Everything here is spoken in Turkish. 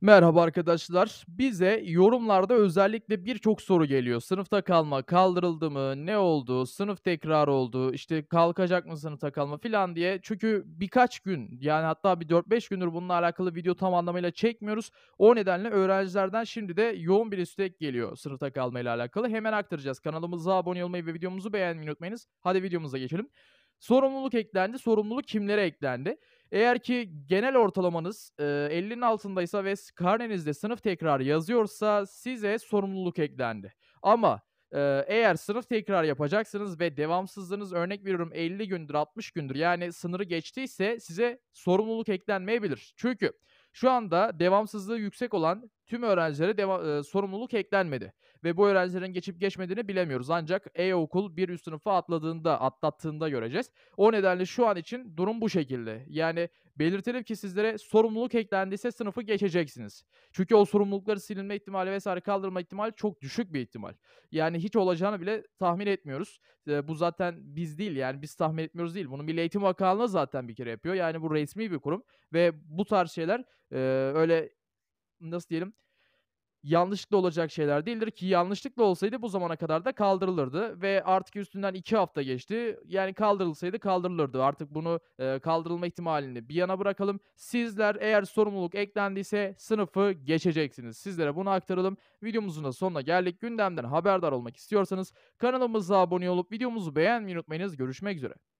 Merhaba arkadaşlar. Bize yorumlarda özellikle birçok soru geliyor. Sınıfta kalma kaldırıldı mı? Ne oldu? Sınıf tekrar oldu. İşte kalkacak mı sınıfta kalma filan diye. Çünkü birkaç gün yani hatta bir 4-5 gündür bununla alakalı video tam anlamıyla çekmiyoruz. O nedenle öğrencilerden şimdi de yoğun bir istek geliyor sınıfta kalmayla alakalı. Hemen aktaracağız. Kanalımıza abone olmayı ve videomuzu beğenmeyi unutmayınız. Hadi videomuza geçelim. Sorumluluk eklendi. Sorumluluk kimlere eklendi? Eğer ki genel ortalamanız e, 50'nin altındaysa ve karnenizde sınıf tekrar yazıyorsa size sorumluluk eklendi. Ama e, eğer sınıf tekrar yapacaksınız ve devamsızlığınız örnek veriyorum 50 gündür 60 gündür yani sınırı geçtiyse size sorumluluk eklenmeyebilir. Çünkü şu anda devamsızlığı yüksek olan tüm öğrencilere deva- e, sorumluluk eklenmedi ve bu öğrencilerin geçip geçmediğini bilemiyoruz. Ancak e-okul bir üst sınıfa atladığında, atlattığında göreceğiz. O nedenle şu an için durum bu şekilde. Yani belirtelim ki sizlere sorumluluk eklendiyse sınıfı geçeceksiniz. Çünkü o sorumlulukları silinme ihtimali vesaire kaldırma ihtimali çok düşük bir ihtimal. Yani hiç olacağını bile tahmin etmiyoruz. E, bu zaten biz değil yani biz tahmin etmiyoruz değil. Bunu Milli Eğitim Bakanlığı zaten bir kere yapıyor. Yani bu resmi bir kurum ve bu tarz şeyler e, öyle nasıl diyelim yanlışlıkla olacak şeyler değildir ki yanlışlıkla olsaydı bu zamana kadar da kaldırılırdı ve artık üstünden 2 hafta geçti. Yani kaldırılsaydı kaldırılırdı. Artık bunu e, kaldırılma ihtimalini bir yana bırakalım. Sizler eğer sorumluluk eklendiyse sınıfı geçeceksiniz. Sizlere bunu aktaralım. Videomuzun da sonuna geldik. Gündemden haberdar olmak istiyorsanız kanalımıza abone olup videomuzu beğenmeyi unutmayınız. Görüşmek üzere.